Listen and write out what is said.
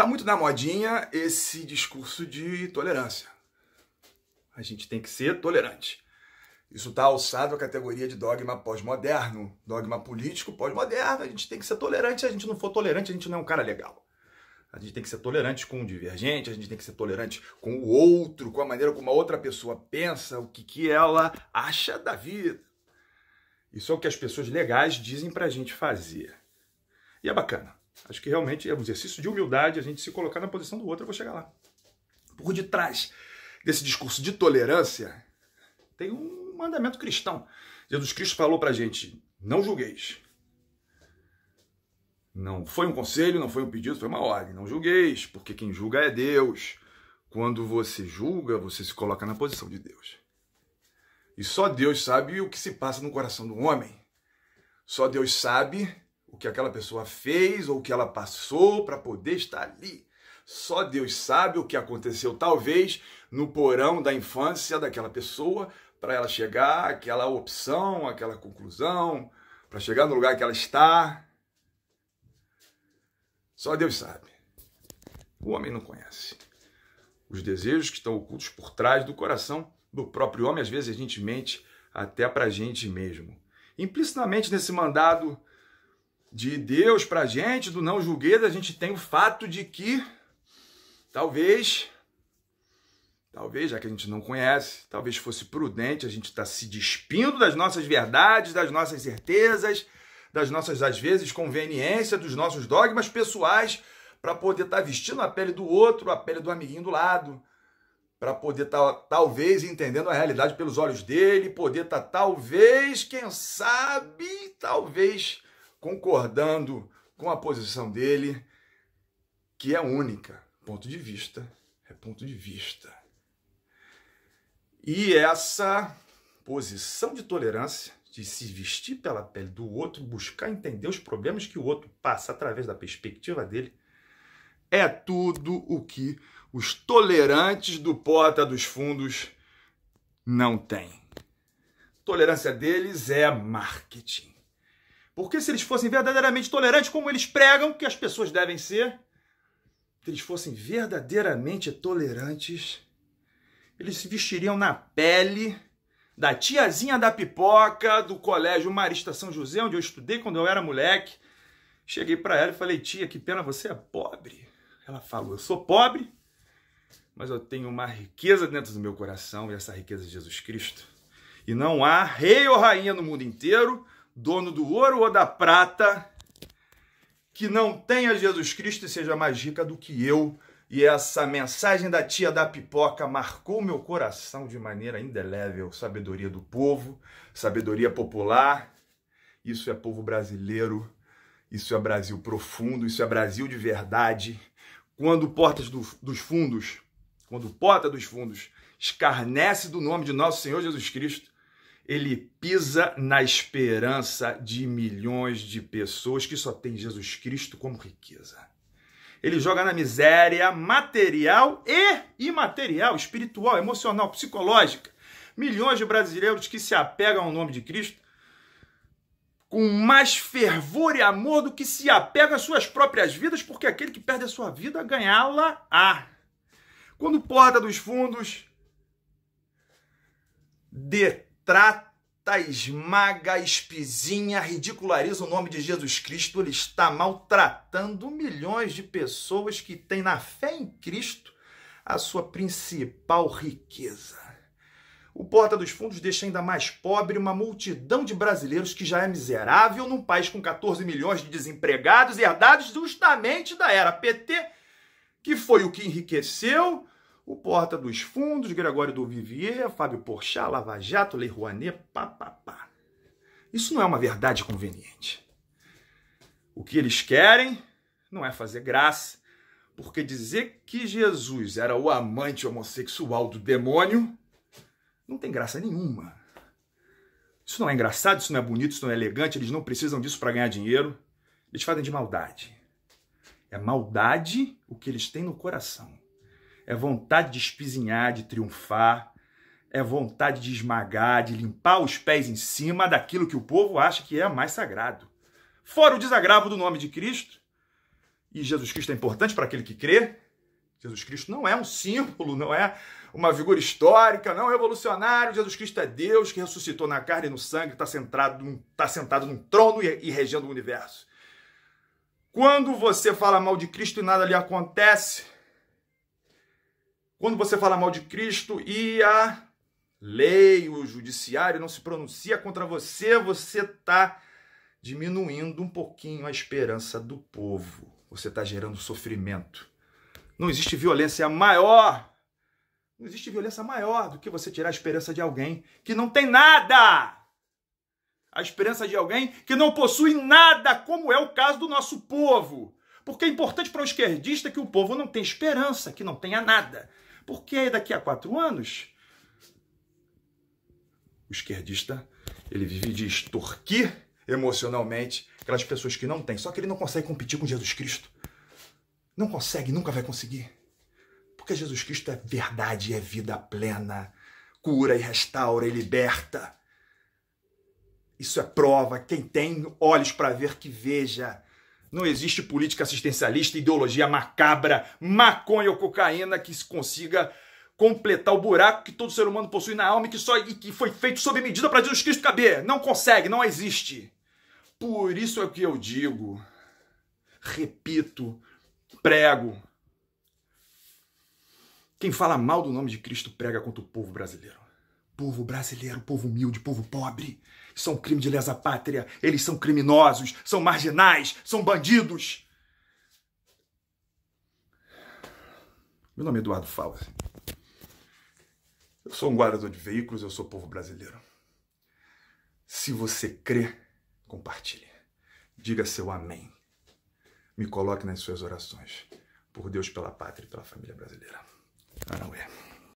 Tá muito na modinha esse discurso de tolerância. A gente tem que ser tolerante. Isso está alçado à categoria de dogma pós-moderno, dogma político pós-moderno. A gente tem que ser tolerante. Se a gente não for tolerante, a gente não é um cara legal. A gente tem que ser tolerante com o divergente, a gente tem que ser tolerante com o outro, com a maneira como a outra pessoa pensa, o que, que ela acha da vida. Isso é o que as pessoas legais dizem para a gente fazer. E é bacana. Acho que realmente é um exercício de humildade a gente se colocar na posição do outro. Eu vou chegar lá. Por detrás desse discurso de tolerância, tem um mandamento cristão. Jesus Cristo falou para a gente: não julgueis. Não foi um conselho, não foi um pedido, foi uma ordem. Não julgueis, porque quem julga é Deus. Quando você julga, você se coloca na posição de Deus. E só Deus sabe o que se passa no coração do homem. Só Deus sabe que aquela pessoa fez ou o que ela passou para poder estar ali. Só Deus sabe o que aconteceu, talvez, no porão da infância daquela pessoa, para ela chegar àquela opção, àquela conclusão, para chegar no lugar que ela está. Só Deus sabe. O homem não conhece. Os desejos que estão ocultos por trás do coração do próprio homem, às vezes a gente mente até para a gente mesmo. Implicitamente nesse mandado de Deus para a gente, do não julgueis, a gente tem o fato de que talvez, talvez, já que a gente não conhece, talvez fosse prudente a gente estar tá se despindo das nossas verdades, das nossas certezas, das nossas, às vezes, conveniência, dos nossos dogmas pessoais, para poder estar tá vestindo a pele do outro, a pele do amiguinho do lado, para poder estar, tá, talvez, entendendo a realidade pelos olhos dele, poder estar, tá, talvez, quem sabe, talvez concordando com a posição dele, que é única. Ponto de vista é ponto de vista. E essa posição de tolerância, de se vestir pela pele do outro, buscar entender os problemas que o outro passa através da perspectiva dele, é tudo o que os tolerantes do Porta dos Fundos não têm. Tolerância deles é marketing. Porque se eles fossem verdadeiramente tolerantes, como eles pregam que as pessoas devem ser, se eles fossem verdadeiramente tolerantes, eles se vestiriam na pele da tiazinha da pipoca do colégio Marista São José, onde eu estudei quando eu era moleque. Cheguei para ela e falei: "Tia, que pena você é pobre". Ela falou: "Eu sou pobre, mas eu tenho uma riqueza dentro do meu coração e essa riqueza é Jesus Cristo. E não há rei ou rainha no mundo inteiro dono do ouro ou da prata, que não tenha Jesus Cristo e seja mais rica do que eu. E essa mensagem da tia da pipoca marcou meu coração de maneira indelével. Sabedoria do povo, sabedoria popular. Isso é povo brasileiro, isso é Brasil profundo, isso é Brasil de verdade. Quando Portas do, dos Fundos, quando Porta dos Fundos escarnece do nome de nosso Senhor Jesus Cristo, ele pisa na esperança de milhões de pessoas que só tem Jesus Cristo como riqueza. Ele joga na miséria material e imaterial, espiritual, emocional, psicológica. Milhões de brasileiros que se apegam ao nome de Cristo com mais fervor e amor do que se apegam às suas próprias vidas, porque aquele que perde a sua vida, ganhá-la há. Quando Porta dos Fundos de trata, esmaga, espizinha, ridiculariza o nome de Jesus Cristo. Ele está maltratando milhões de pessoas que têm na fé em Cristo a sua principal riqueza. O Porta dos Fundos deixa ainda mais pobre uma multidão de brasileiros que já é miserável num país com 14 milhões de desempregados herdados justamente da era PT, que foi o que enriqueceu o Porta dos Fundos, Gregório do Vivier, Fábio Porchat, Lava Jato, Lei Rouanet, papapá. Isso não é uma verdade conveniente. O que eles querem não é fazer graça, porque dizer que Jesus era o amante homossexual do demônio não tem graça nenhuma. Isso não é engraçado, isso não é bonito, isso não é elegante, eles não precisam disso para ganhar dinheiro. Eles fazem de maldade. É maldade o que eles têm no coração é vontade de espizinhar, de triunfar, é vontade de esmagar, de limpar os pés em cima daquilo que o povo acha que é mais sagrado. Fora o desagravo do nome de Cristo, e Jesus Cristo é importante para aquele que crê. Jesus Cristo não é um símbolo, não é uma figura histórica, não é revolucionário. Jesus Cristo é Deus que ressuscitou na carne e no sangue, está sentado, tá sentado num trono e, e regendo o universo. Quando você fala mal de Cristo e nada lhe acontece, quando você fala mal de Cristo e a lei, o judiciário não se pronuncia contra você, você está diminuindo um pouquinho a esperança do povo. Você está gerando sofrimento. Não existe violência maior. Não existe violência maior do que você tirar a esperança de alguém que não tem nada. A esperança de alguém que não possui nada, como é o caso do nosso povo. Porque é importante para o esquerdista que o povo não tenha esperança, que não tenha nada. Porque daqui a quatro anos, o esquerdista ele vive de extorquir emocionalmente aquelas pessoas que não têm. Só que ele não consegue competir com Jesus Cristo. Não consegue, nunca vai conseguir. Porque Jesus Cristo é verdade, é vida plena, cura e restaura e liberta. Isso é prova. Quem tem olhos para ver, que veja. Não existe política assistencialista, ideologia macabra, maconha ou cocaína que se consiga completar o buraco que todo ser humano possui na alma e que, só, e que foi feito sob medida para Jesus Cristo caber. Não consegue, não existe. Por isso é que eu digo, repito, prego. Quem fala mal do nome de Cristo prega contra o povo brasileiro povo brasileiro, povo humilde, povo pobre. São crime de lesa pátria. Eles são criminosos, são marginais, são bandidos. Meu nome é Eduardo Fauzi. Eu sou um guardador de veículos, eu sou povo brasileiro. Se você crê, compartilhe. Diga seu amém. Me coloque nas suas orações. Por Deus, pela pátria e pela família brasileira. Arauê.